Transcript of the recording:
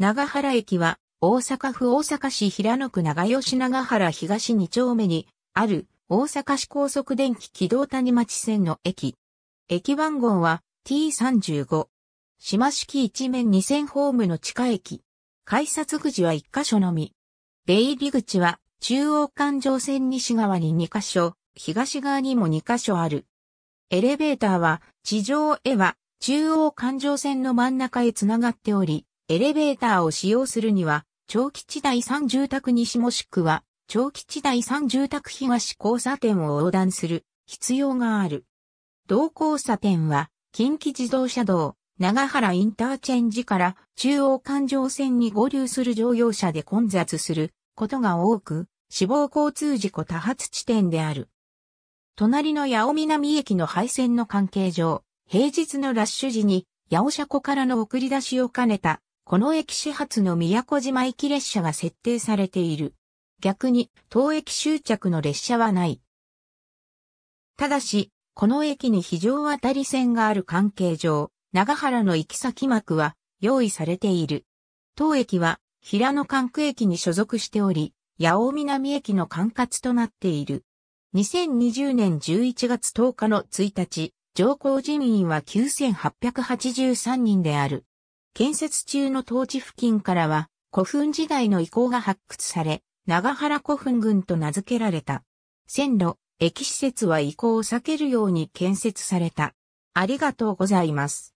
長原駅は、大阪府大阪市平野区長吉長原東2丁目に、ある、大阪市高速電気軌道谷町線の駅。駅番号は T35。島式一面2000ホームの地下駅。改札口は1箇所のみ。出入り口は中央環状線西側に2箇所、東側にも2箇所ある。エレベーターは地上へは中央環状線の真ん中へつながっており、エレベーターを使用するには、長吉第三住宅西もしくは、長吉第三住宅東交差点を横断する必要がある。同交差点は、近畿自動車道、長原インターチェンジから中央環状線に合流する乗用車で混雑することが多く、死亡交通事故多発地点である。隣の八尾南駅の廃線の関係上、平日のラッシュ時に、八尾車庫からの送り出しを兼ねたこの駅始発の宮古島行き列車が設定されている。逆に、当駅終着の列車はない。ただし、この駅に非常渡り線がある関係上、長原の行き先幕は用意されている。当駅は平野管区駅に所属しており、八尾南駅の管轄となっている。2020年11月10日の1日、上皇人員は9883人である。建設中の当地付近からは古墳時代の遺構が発掘され、長原古墳群と名付けられた。線路、駅施設は遺構を避けるように建設された。ありがとうございます。